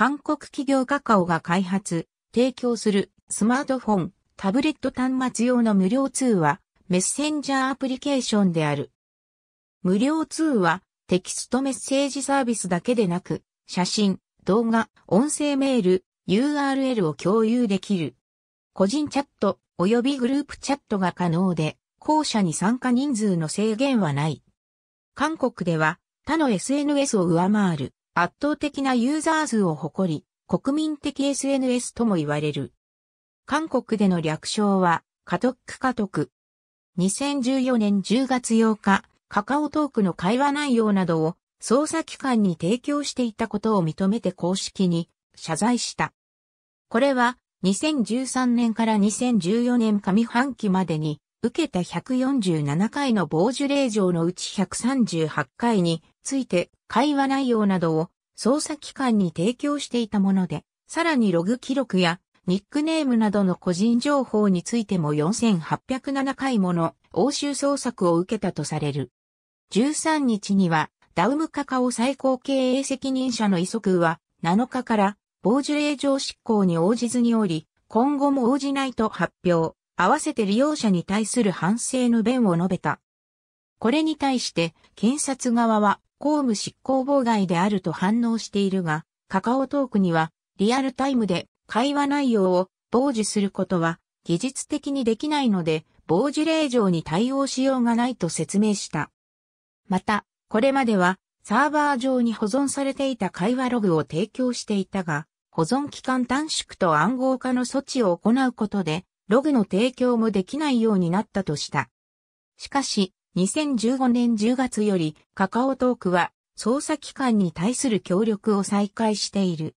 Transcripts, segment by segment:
韓国企業カカオが開発、提供するスマートフォン、タブレット端末用の無料通話、メッセンジャーアプリケーションである。無料通話、テキストメッセージサービスだけでなく、写真、動画、音声メール、URL を共有できる。個人チャット及びグループチャットが可能で、後者に参加人数の制限はない。韓国では他の SNS を上回る圧倒的なユーザー数を誇り、国民的 SNS とも言われる。韓国での略称は、カトックカトク。2014年10月8日、カカオトークの会話内容などを捜査機関に提供していたことを認めて公式に謝罪した。これは2013年から2014年上半期までに受けた147回の防受令状のうち138回について会話内容などを捜査機関に提供していたもので、さらにログ記録やニックネームなどの個人情報についても4807回もの押収捜索を受けたとされる。13日にはダウムカカオ最高経営責任者の遺族は7日から防受令状執行に応じずにおり、今後も応じないと発表。合わせて利用者に対する反省の弁を述べた。これに対して、検察側は公務執行妨害であると反応しているが、カカオトークには、リアルタイムで会話内容を傍受することは技術的にできないので、傍受令状に対応しようがないと説明した。また、これまではサーバー上に保存されていた会話ログを提供していたが、保存期間短縮と暗号化の措置を行うことで、ログの提供もできないようになったとした。しかし、2015年10月より、カカオトークは、捜査機関に対する協力を再開している。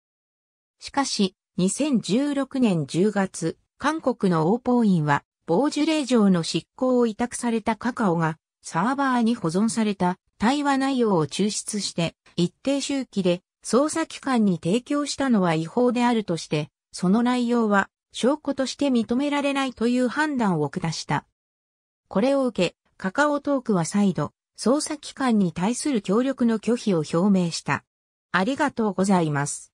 しかし、2016年10月、韓国の王法院は、防受令状の執行を委託されたカカオが、サーバーに保存された対話内容を抽出して、一定周期で捜査機関に提供したのは違法であるとして、その内容は証拠として認められないという判断を下した。これを受け、カカオトークは再度、捜査機関に対する協力の拒否を表明した。ありがとうございます。